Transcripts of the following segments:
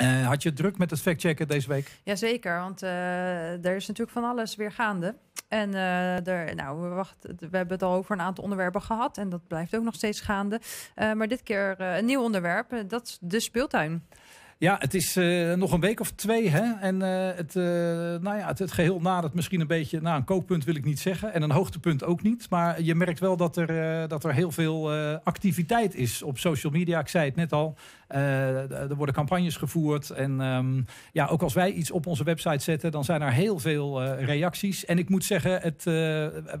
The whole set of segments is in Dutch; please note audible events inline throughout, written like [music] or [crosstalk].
Eh, had je druk met het factchecken deze week? Jazeker, want uh, er is natuurlijk van alles weer gaande. En uh, er, nou, we, wachten, we hebben het al over een aantal onderwerpen gehad. En dat blijft ook nog steeds gaande. maar dit keer een nieuw onderwerp, dat is de speeltuin. Ja, het is nog een week of twee. Hè? En het, nou ja, het, geheel nadert misschien een beetje... Nou, een kooppunt. wil ik niet zeggen. En een hoogtepunt ook niet. Maar je merkt wel dat er, dat er heel veel activiteit is op social media. Ik zei het net al. Eh, er worden campagnes gevoerd. En ehm, ja, ook als wij iets op onze website zetten, dan zijn er heel veel eh, reacties. En ik moet zeggen, het, eh,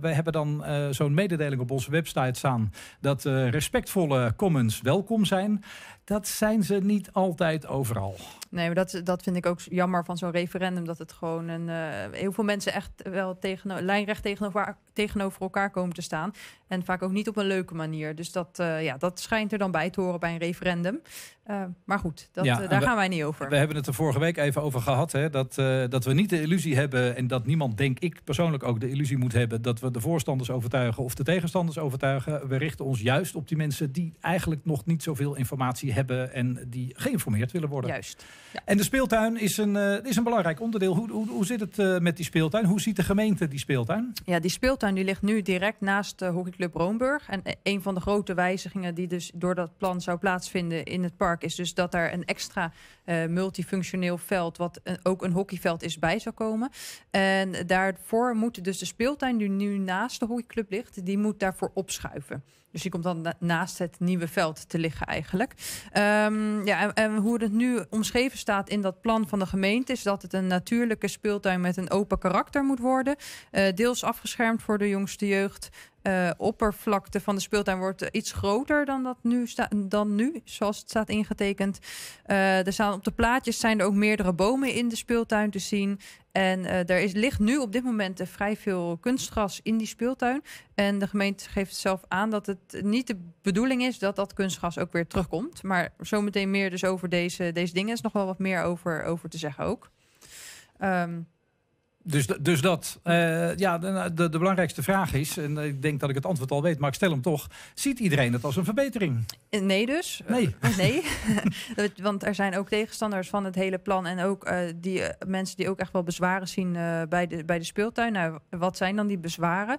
wij hebben dan zo'n mededeling op onze website staan dat respectvolle comments welkom zijn. Dat zijn ze niet altijd overal. Nee, maar dat, dat vind ik ook jammer van zo'n referendum. Dat het gewoon een, heel veel mensen echt wel tegen, lijnrecht tegenover, tegenover elkaar komen te staan. En vaak ook niet op een leuke manier. Dus dat, ja, dat schijnt er dan bij te horen bij een referendum. Eh, maar goed, dat, eh, daar gaan wij niet over. We hebben het er vorige week even over gehad. Hè, dat, eh, dat we niet de illusie hebben en dat niemand, denk ik persoonlijk ook, de illusie moet hebben dat we de voorstanders overtuigen of de tegenstanders overtuigen. We richten ons juist op die mensen die eigenlijk nog niet zoveel informatie hebben en die geïnformeerd willen worden. Juist. En de speeltuin is een, is een belangrijk onderdeel. Hoe, hoe, hoe zit het met die speeltuin? Hoe ziet de gemeente die speeltuin? Ja, die speeltuin die ligt nu direct naast de hockeyclub Roomburg. En een van de grote wijzigingen die dus door dat plan zou plaatsvinden in het park is dus dat er een extra eh, multifunctioneel veld, wat ook een hockeyveld is, bij zou komen. En daarvoor moet dus de speeltuin die nu naast de hockeyclub ligt, die moet daarvoor opschuiven. Dus die komt dan naast het nieuwe veld te liggen eigenlijk. Ehm, ja, en, hoe het nu omschreven staat in dat plan van de gemeente... is dat het een natuurlijke speeltuin met een open karakter moet worden. Eh, deels afgeschermd voor de jongste jeugd. Uh, oppervlakte van de speeltuin wordt iets groter dan, dat nu dan nu, zoals het staat ingetekend. Eh, er staan op de plaatjes zijn er ook meerdere bomen in de speeltuin te zien. En uh, eh, er is, ligt nu op dit moment eh, vrij veel kunstgras in die speeltuin. En de gemeente geeft zelf aan dat het niet de bedoeling is dat dat kunstgras ook weer terugkomt. Maar zometeen meer dus over deze, deze dingen is nog wel wat meer over, over te zeggen ook. Um, dus, dus dat, eh, ja, de, de, belangrijkste vraag is, en ik denk dat ik het antwoord al weet, maar ik stel hem toch. Ziet iedereen het als een verbetering? Eh, nee dus. Eh, nee. [laughs] nee. [laughs] [laughs] Want er zijn ook tegenstanders van het hele plan en ook die mensen die ook echt wel bezwaren zien bij, de, bij de speeltuin. Nou, wat zijn dan die bezwaren?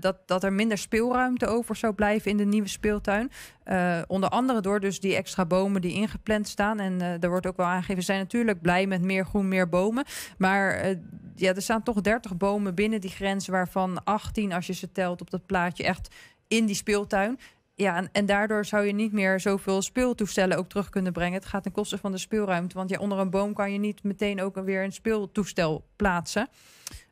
dat, dat er minder speelruimte over zou blijven in de nieuwe speeltuin. Eh, onder andere door dus die extra bomen die ingepland staan. En uh, eh, daar wordt ook wel aangegeven, we zijn natuurlijk blij met meer groen, meer bomen. Maar eh, ja, er staan toch 30 bomen binnen die grens, waarvan 18, als je ze telt op dat plaatje, echt in die speeltuin ja, en, daardoor zou je niet meer zoveel speeltoestellen ook terug kunnen brengen. Het gaat ten koste van de speelruimte. Want ja, onder een boom kan je niet meteen ook weer een speeltoestel plaatsen.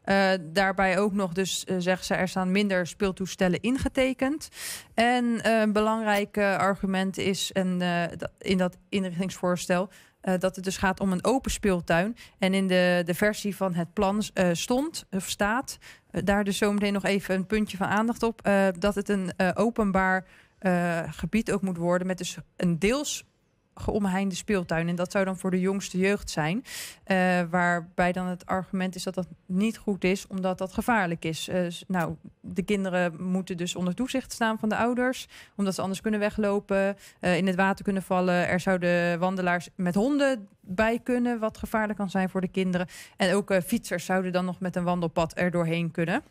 Eh, daarbij ook nog, dus eh, zeggen ze, er staan minder speeltoestellen ingetekend. En eh, een belangrijk argument is en, in dat inrichtingsvoorstel dat het dus gaat om een open speeltuin. En in de, de versie van het plan stond, of staat, daar dus zometeen nog even een puntje van aandacht op, dat het een openbaar eh, gebied ook moet worden met dus een deels geomheinde speeltuin. En dat zou dan voor de jongste jeugd zijn. Eh, waarbij dan het argument is dat dat niet goed is, omdat dat gevaarlijk is. Eh, nou, de kinderen moeten dus onder toezicht staan van de ouders, omdat ze anders kunnen weglopen, in het water kunnen vallen. Er zouden wandelaars met honden bij kunnen, wat gevaarlijk kan zijn voor de kinderen. En ook fietsers zouden dan nog met een wandelpad er doorheen kunnen.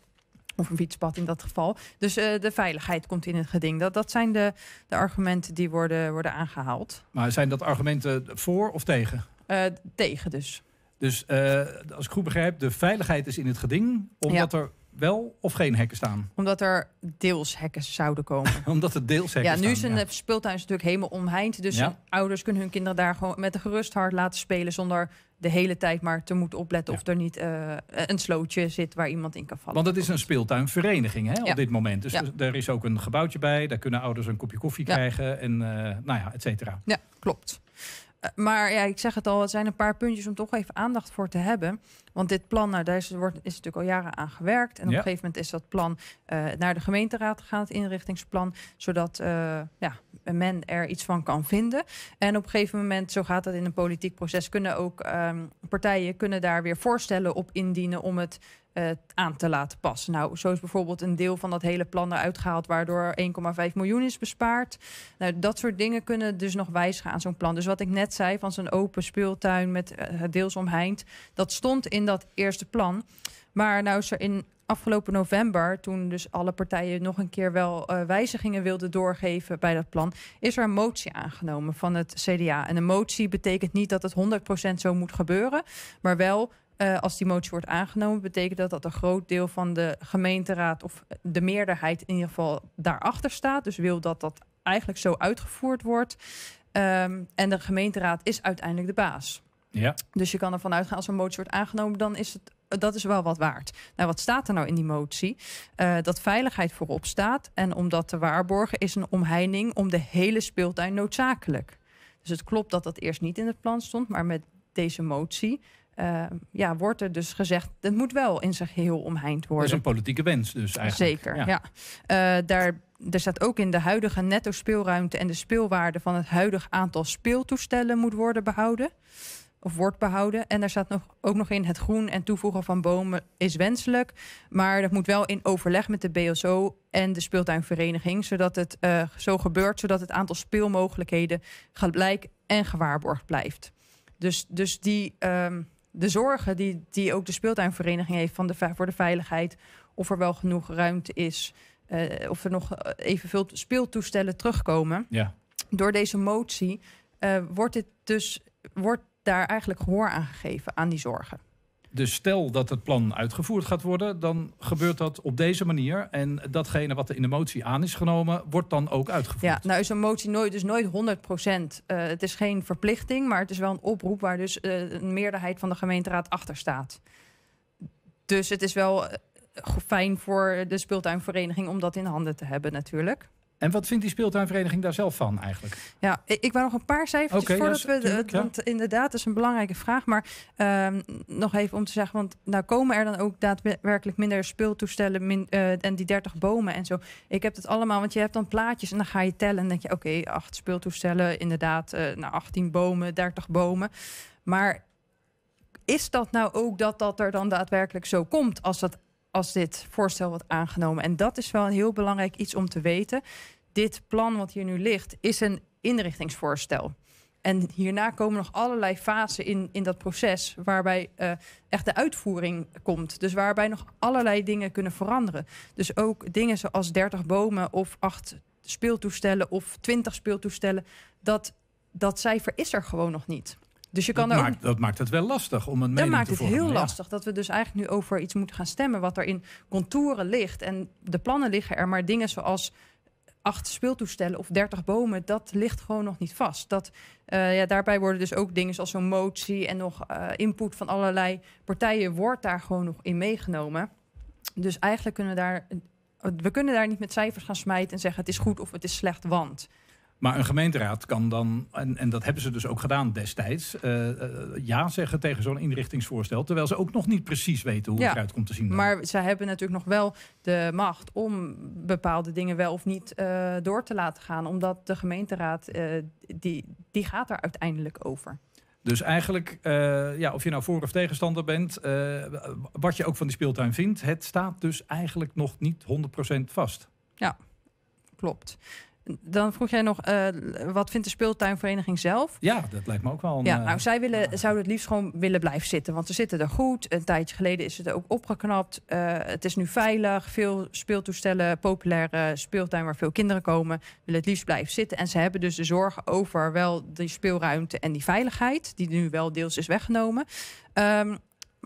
Of een fietspad in dat geval. Dus eh, de veiligheid komt in het geding. Dat, dat zijn de, de argumenten die worden, worden aangehaald. Maar zijn dat argumenten voor of tegen? Eh, tegen dus. Dus eh, als ik goed begrijp, de veiligheid is in het geding, omdat er wel of geen hekken staan? Omdat er deels hekken zouden komen. [laughs] Omdat er deels hekken ja, Nu is een speeltuin natuurlijk helemaal omheind. Dus ouders kunnen hun kinderen daar gewoon met een gerust hart laten spelen. Zonder de hele tijd maar te moeten opletten of er niet eh, een slootje zit waar iemand in kan vallen. Want het is een speeltuinvereniging hè, op dit moment. Dus er is ook een gebouwtje bij. Daar kunnen ouders een kopje koffie krijgen. En eh, nou ja, et cetera. Ja, klopt. Eh, maar ja, ik zeg het al, het zijn een paar puntjes om toch even aandacht voor te hebben. Want dit plan, nou, daar is, wordt, is natuurlijk al jaren aan gewerkt. En op een gegeven moment is dat plan eh, naar de gemeenteraad gegaan, het inrichtingsplan. Zodat eh, ja, men er iets van kan vinden. En op een gegeven moment, zo gaat dat in een politiek proces, kunnen ook ehm, partijen kunnen daar weer voorstellen op indienen om het eh, aan te laten passen. Nou, zo is bijvoorbeeld een deel van dat hele plan eruit gehaald, waardoor 1,5 miljoen is bespaard. Nou, dat soort dingen kunnen dus nog wijzigen aan zo'n plan. Dus wat ik net zei van zo'n open speeltuin met deels omheind, dat stond in dat eerste plan. Maar nou is er in afgelopen november, toen dus alle partijen nog een keer wel eh, wijzigingen wilden doorgeven bij dat plan, is er een motie aangenomen van het CDA. En een motie betekent niet dat het 100% zo moet gebeuren, maar wel. Eh, als die motie wordt aangenomen, betekent dat dat een groot deel van de gemeenteraad, of de meerderheid in ieder geval, daarachter staat. Dus wil dat dat eigenlijk zo uitgevoerd wordt. Ehm, en de gemeenteraad is uiteindelijk de baas. Ja. Dus je kan ervan uitgaan als een motie wordt aangenomen, dan is het dat is wel wat waard. Nou, wat staat er nou in die motie? Eh, dat veiligheid voorop staat en om dat te waarborgen is een omheining om de hele speeltuin noodzakelijk. Dus het klopt dat dat eerst niet in het plan stond, maar met deze motie eh, ja, wordt er dus gezegd, het moet wel in zijn geheel omheind worden. Dat is een politieke wens dus eigenlijk. Zeker, ja. Eh, daar, er staat ook in de huidige netto speelruimte en de speelwaarde van het huidige aantal speeltoestellen moet worden behouden of wordt behouden. En daar staat nog, ook nog in: het groen en toevoegen van bomen is wenselijk. Maar dat moet wel in overleg met de BSO en de speeltuinvereniging. Zodat het eh, zo gebeurt, zodat het aantal speelmogelijkheden gelijk en gewaarborgd blijft. Dus, dus die, ehm, de zorgen die, die ook de speeltuinvereniging heeft van de, voor de veiligheid, of er wel genoeg ruimte is, eh, of er nog evenveel speeltoestellen terugkomen. Ja. Door deze motie eh, wordt dit dus wordt daar eigenlijk gehoor aan gegeven, aan die zorgen. Dus stel dat het plan uitgevoerd gaat worden, dan gebeurt dat op deze manier. En datgene wat er in de motie aan is genomen, wordt dan ook uitgevoerd. Ja, nou is een motie nooit, dus nooit 100 procent. Eh, het is geen verplichting, maar het is wel een oproep waar dus eh, een meerderheid van de gemeenteraad achter staat. Dus het is wel eh, fijn voor de speeltuinvereniging om dat in handen te hebben, natuurlijk. En wat vindt die speeltuinvereniging daar zelf van eigenlijk? Ja, ik wou nog een paar cijfers okay, voordat we... want inderdaad, dat is een belangrijke vraag. Maar ehm, nog even om te zeggen, want nou komen er dan ook daadwerkelijk minder speeltoestellen... Min, eh, en die 30 bomen en zo. Ik heb het allemaal, want je hebt dan plaatjes en dan ga je tellen. En dan denk je, oké, acht speeltoestellen, inderdaad, eh, nou, 18 bomen, 30 bomen. Maar is dat nou ook dat dat er dan daadwerkelijk zo komt? Als dat als dit voorstel wordt aangenomen. En dat is wel een heel belangrijk iets om te weten. Dit plan wat hier nu ligt, is een inrichtingsvoorstel. En hierna komen nog allerlei fasen in, in dat proces, waarbij eh, echt de uitvoering komt. Dus waarbij nog allerlei dingen kunnen veranderen. Dus ook dingen zoals 30 bomen of 8 speeltoestellen of 20 speeltoestellen, dat, dat cijfer is er gewoon nog niet. Dus je kan dat, ook... maakt, dat maakt het wel lastig om een mening te vormen. Dat maakt het heel lastig dat we dus eigenlijk nu over iets moeten gaan stemmen... wat er in contouren ligt. En de plannen liggen er, maar dingen zoals acht speeltoestellen of dertig bomen, dat ligt gewoon nog niet vast. Dat, eh, ja, daarbij worden dus ook dingen zoals zo'n motie en nog eh, input van allerlei partijen wordt daar gewoon nog in meegenomen. Dus eigenlijk kunnen we daar, eh, we kunnen daar niet met cijfers gaan smijten en zeggen het is goed of het is slecht, want. Maar een gemeenteraad kan dan, en, en dat hebben ze dus ook gedaan destijds, eh, eh, ja zeggen tegen zo'n inrichtingsvoorstel. Terwijl ze ook nog niet precies weten hoe het eruit komt te zien. Dan. Maar ze hebben natuurlijk nog wel de macht om bepaalde dingen wel of niet eh, door te laten gaan. Omdat de gemeenteraad, die, die gaat er uiteindelijk over. Dus eigenlijk, ja, of je nou voor of tegenstander bent, wat je ook van die speeltuin vindt, het staat dus eigenlijk nog niet 100% vast. Ja, klopt. Dan vroeg jij nog, eh, wat vindt de speeltuinvereniging zelf? Ja, dat lijkt me ook wel. Een, ja, eh, nou, zij willen, zouden het liefst gewoon willen blijven zitten. Want ze zitten er goed. Een tijdje geleden is het ook opgeknapt. Eh, het is nu veilig. Veel speeltoestellen, populaire speeltuin waar veel kinderen komen. Willen het liefst blijven zitten. En ze hebben dus de zorg over wel die speelruimte en die veiligheid. Die nu wel deels is weggenomen. Um,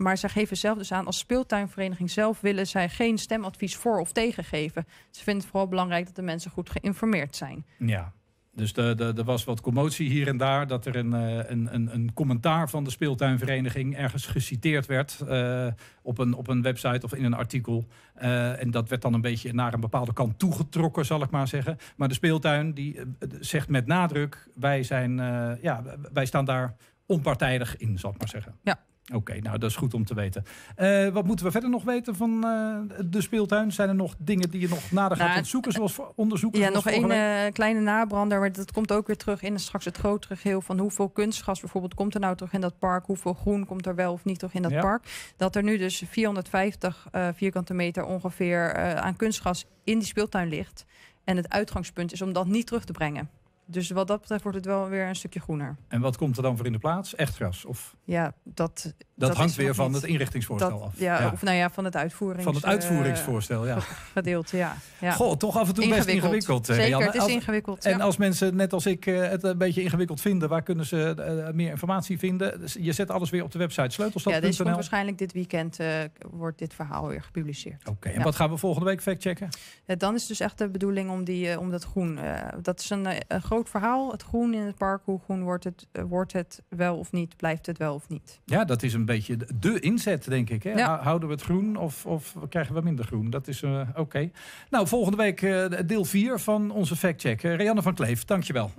maar zij geven zelf dus aan, als speeltuinvereniging zelf willen zij geen stemadvies voor of tegen geven. Ze vinden het vooral belangrijk dat de mensen goed geïnformeerd zijn. Ja, dus er was wat commotie hier en daar dat er een, eh, een, een, een commentaar van de speeltuinvereniging ergens geciteerd werd eh, op, een, op een website of in een artikel. Eh, en dat werd dan een beetje naar een bepaalde kant toegetrokken, zal ik maar zeggen. Maar de speeltuin die zegt met nadruk, wij, zijn, ja, wij staan daar onpartijdig in, zal ik maar zeggen. Ja, Oké, nou dat is goed om te weten. Eh, wat moeten we verder nog weten van eh, de speeltuin? Zijn er nog dingen die je nog nader gaat nou, ontzoeken, zoals onderzoeken? Ja, nog een uh, kleine nabrander, maar dat komt ook weer terug in straks het grotere geheel van hoeveel kunstgas bijvoorbeeld komt er nou toch in dat park? Hoeveel groen komt er wel of niet toch in dat park? Dat er nu dus 450 vierkante meter ongeveer aan kunstgas in die speeltuin ligt. En het uitgangspunt is om dat niet terug te brengen. Dus wat dat betreft wordt het wel weer een stukje groener. En wat komt er dan voor in de plaats? Echt gras? Of... Ja, dat, dat, hangt weer van het inrichtingsvoorstel af. Ja, of nou ja, van het uitvoerings... Van het eh, uitvoeringsvoorstel, ja. [laughs] Gedeelte, ja. ja. Goh, toch af en toe best ingewikkeld. Eh, Zeker, het is ingewikkeld. En als mensen, net als ik, eh, het een beetje ingewikkeld vinden... waar kunnen ze meer informatie vinden? Dus je zet alles weer op de website sleutelstad.nl. Ja, dit komt waarschijnlijk dit weekend wordt dit verhaal weer gepubliceerd. Oké, en wat gaan we volgende week factchecken? dan is dus echt de bedoeling om, die, om dat groen... dat is een groot groot verhaal. Het groen in het park, hoe groen wordt het, eh, wordt het wel of niet? Blijft het wel of niet? Ja, dat is een beetje de inzet, denk ik. Hè? Houden we het groen of, of, krijgen we minder groen? Dat is eh, oké. Nou, volgende week eh, deel 4 van onze fact-check. Rianne van Kleef, dankjewel.